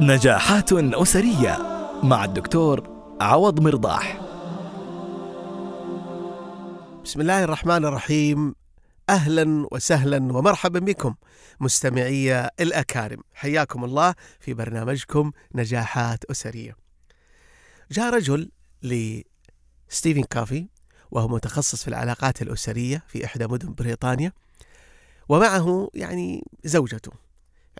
نجاحات أسرية مع الدكتور عوض مرضاح بسم الله الرحمن الرحيم أهلا وسهلا ومرحبا بكم مستمعي الأكارم حياكم الله في برنامجكم نجاحات أسرية جاء رجل لستيفن كافي وهو متخصص في العلاقات الأسرية في إحدى مدن بريطانيا ومعه يعني زوجته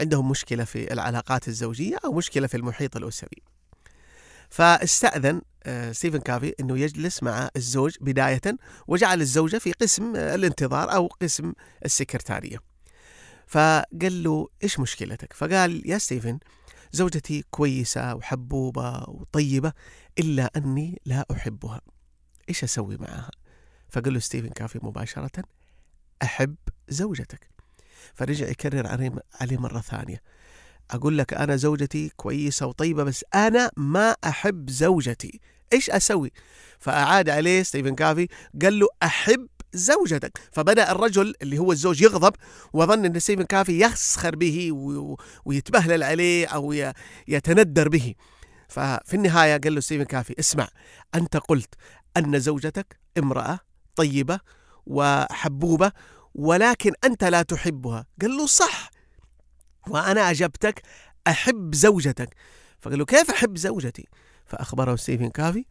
عندهم مشكلة في العلاقات الزوجية أو مشكلة في المحيط الأسري فاستأذن آه، ستيفن كافي أنه يجلس مع الزوج بداية وجعل الزوجة في قسم الانتظار أو قسم السكرتارية فقال له إيش مشكلتك؟ فقال يا ستيفن زوجتي كويسة وحبوبة وطيبة إلا أني لا أحبها إيش أسوي معها؟ فقال له ستيفن كافي مباشرة أحب زوجتك فرجع يكرر عليه علي مرة ثانية أقول لك أنا زوجتي كويسة وطيبة بس أنا ما أحب زوجتي إيش أسوي فأعاد عليه ستيفن كافي قال له أحب زوجتك فبدأ الرجل اللي هو الزوج يغضب وظن أن ستيفن كافي يسخر به ويتبهلل عليه أو يتندر به ففي النهاية قال له ستيفن كافي اسمع أنت قلت أن زوجتك امرأة طيبة وحبوبة ولكن أنت لا تحبها قال له صح وأنا أجبتك أحب زوجتك فقال له كيف أحب زوجتي فأخبره ستيفن كافي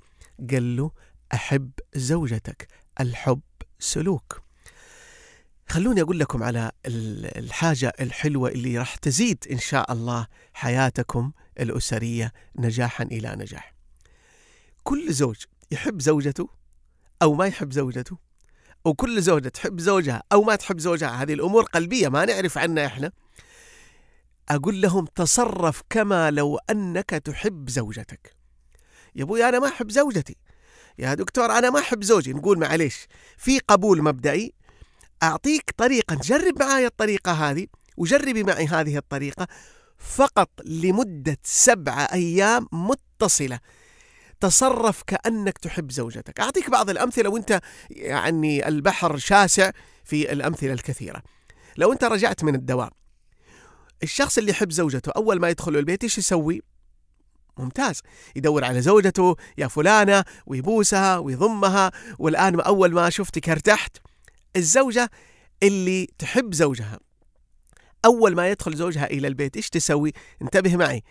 قال له أحب زوجتك الحب سلوك خلوني أقول لكم على الحاجة الحلوة اللي راح تزيد إن شاء الله حياتكم الأسرية نجاحا إلى نجاح كل زوج يحب زوجته أو ما يحب زوجته وكل زوجة تحب زوجها أو ما تحب زوجها هذه الأمور قلبية ما نعرف عنها إحنا أقول لهم تصرف كما لو أنك تحب زوجتك يا أبوي أنا ما أحب زوجتي يا دكتور أنا ما أحب زوجي نقول معليش في قبول مبدئي أعطيك طريقة جرب معي الطريقة هذه وجربي معي هذه الطريقة فقط لمدة سبعة أيام متصلة تصرف كأنك تحب زوجتك أعطيك بعض الأمثلة وأنت يعني البحر شاسع في الأمثلة الكثيرة لو أنت رجعت من الدوام الشخص اللي يحب زوجته أول ما يدخل البيت إيش يسوي؟ ممتاز يدور على زوجته يا فلانة ويبوسها ويضمها والآن أول ما شفتك ارتحت الزوجة اللي تحب زوجها أول ما يدخل زوجها إلى البيت إيش تسوي؟ انتبه معي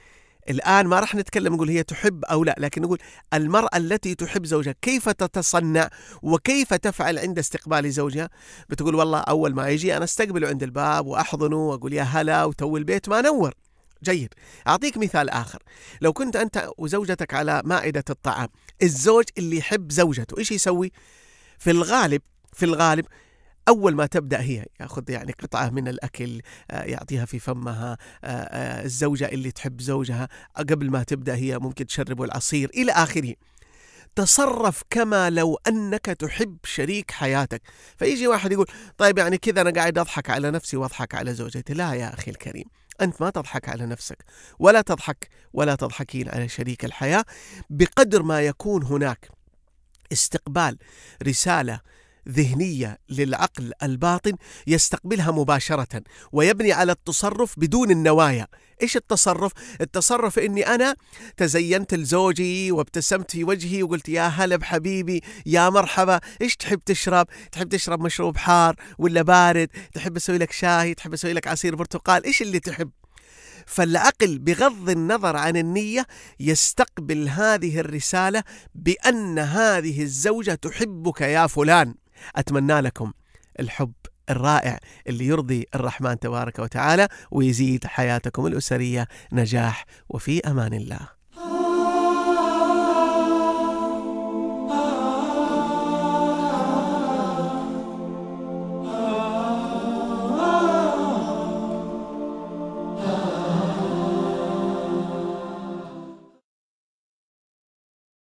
الآن ما راح نتكلم نقول هي تحب أو لا لكن نقول المرأة التي تحب زوجها كيف تتصنع وكيف تفعل عند استقبال زوجها بتقول والله أول ما يجي أنا استقبله عند الباب وأحضنه وأقول يا هلا وتو البيت ما نور جيد أعطيك مثال آخر لو كنت أنت وزوجتك على مائدة الطعام الزوج اللي يحب زوجته إيش يسوي؟ في الغالب في الغالب اول ما تبدا هي ياخذ يعني قطعه من الاكل آه، يعطيها في فمها آه، آه، الزوجه اللي تحب زوجها قبل ما تبدا هي ممكن تشربه العصير الى اخره تصرف كما لو انك تحب شريك حياتك فيجي واحد يقول طيب يعني كذا انا قاعد اضحك على نفسي واضحك على زوجتي لا يا اخي الكريم انت ما تضحك على نفسك ولا تضحك ولا تضحكين على شريك الحياه بقدر ما يكون هناك استقبال رساله ذهنيه للعقل الباطن يستقبلها مباشره ويبني على التصرف بدون النوايا ايش التصرف التصرف اني انا تزينت لزوجي وابتسمت في وجهي وقلت يا هلا بحبيبي يا مرحبا ايش تحب تشرب تحب تشرب مشروب حار ولا بارد تحب اسوي لك شاي تحب اسوي لك عصير برتقال ايش اللي تحب فالعقل بغض النظر عن النية يستقبل هذه الرسالة بأن هذه الزوجة تحبك يا فلان أتمنى لكم الحب الرائع اللي يرضي الرحمن تبارك وتعالى ويزيد حياتكم الأسرية نجاح وفي أمان الله